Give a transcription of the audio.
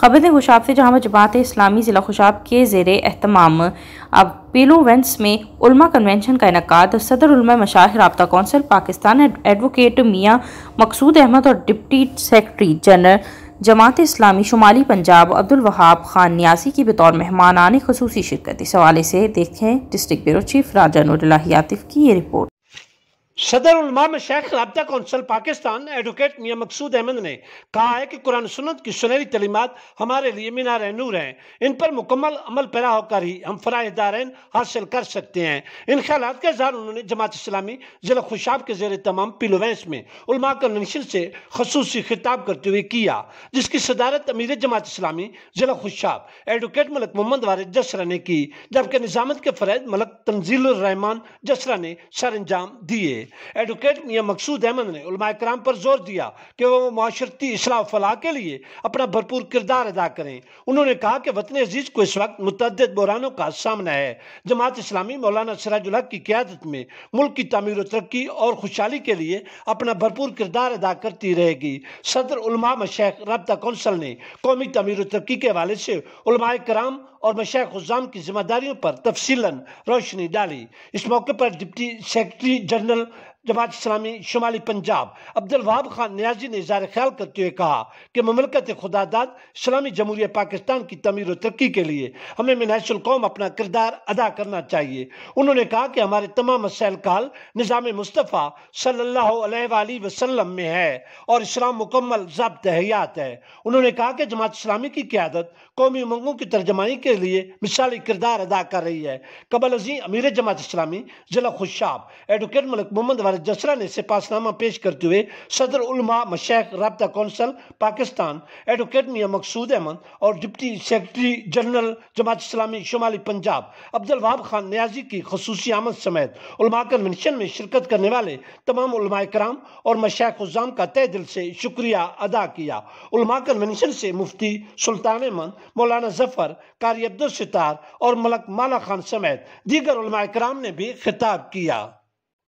खबर खुशाब से जहाँ जमात इस्लामी ज़िला खुशाब के जेर अहतमाम अब पीलू वेंस में उलमा कन्वेंशन का इनका सदर उलमा मशाह रबता कौंसिल पाकिस्तान एडवोकेट मियाँ मकसूद अहमद और deputy secretary general Jamaat Islami Shumali Punjab Abdul Wahab Khan Niazi की बतौर मेहमान आने खसूस शिरकत इस हवाले से देखें district bureau chief Raja Noor Atif की ये रिपोर्ट सदर उलमा में शेख रबा कौंसल पाकिस्तान एडवोकेट मियाँ मकसूद अहमद ने कहा है कि कुरान सुनत की सुनहरी तलीमत हमारे लिए मीनार नूर हैं इन पर मुकम्मल अमल पैरा होकर ही हम फ़राह हासिल कर सकते हैं इन ख्याल का अजहार उन्होंने जमात इस्लामी ज़िला खुशाब के जेर तमाम पिलोवैंस में उलमा कन्वेंशन से खसूस खिताब करते हुए किया जिसकी सदारत अमीर जमात इस्लामी ज़िला खुशाब एडवोकेट मलक मोहम्मद वारद जसरा ने की जबकि निज़ामत के फ़रैद मलक तंजील रहमान जसरा ने सर अंजाम दिए एडवोकेट मियाँ मकसूद अहमद ने कराम पर जोर दिया कि वह माशरती असलाह फलाह के लिए अपना भरपूर किरदार अदा करें उन्होंने कहा कि वतन अजीज़ को इस वक्त मुतद बहरानों का सामना है जमात इस्लामी मौलाना सराजुल्ह की क्यादत में मुल्क की तमीर तरक्की और खुशहाली के लिए अपना भरपूर किरदार अदा करती रहेगी सदर उलमा मशैक रबा कौंसल ने कौमी तमीर तरक्की के हवाले से उलमा कराम और मशाक खुजाम की जिम्मेदारियों पर तफसीला रोशनी डाली इस मौके पर deputy secretary general Jamaat Islami Shumali Punjab Abdul Wahab Khan Niazi ने इजार ख्याल करते हुए कहा कि ममलकत खुदादाद इस्लामी जमहूरिय पाकिस्तान की तमीर व तरक्की के लिए हमें कौम अपना किरदार अदा करना चाहिए उन्होंने कहा कि हमारे तमाम मसाइल काल निज़ाम मुस्तफ़ा सल्ला वसलम में है और इस्लाम मुकम्मल जब्त हयात है उन्होंने कहा कि जमात इस्लामी की क्यादत कौमी उमंगों की तर्जमानी के लिए मिसाली किरदार अदा कर रही है कबल अजी अमीर जमात इस्लामी जिला खुशाब एडवोकेट मलिक मोहम्मद अखबार जसरा ने सिपासनामा पेश करते हुए सदर उलमा मशैक रबता कौंसल पाकिस्तान एडवोकेट मियाँ मकसूद अहमद और deputy secretary general Jamaat Islami Shumali Punjab Abdul Wahab Khan Niazi की खसूसी आमद समेत उलमा कन्वेंशन में शिरकत करने वाले तमाम उलमा कराम और मशैक उजाम का तय दिल से शुक्रिया अदा किया उलमा कन्वेंशन से मुफ्ती सुल्तान अहमद मौलाना जफर कारी अब्दुल सितार और मलक माला खान समेत दीगर उलमा कराम ने भी खिताब किया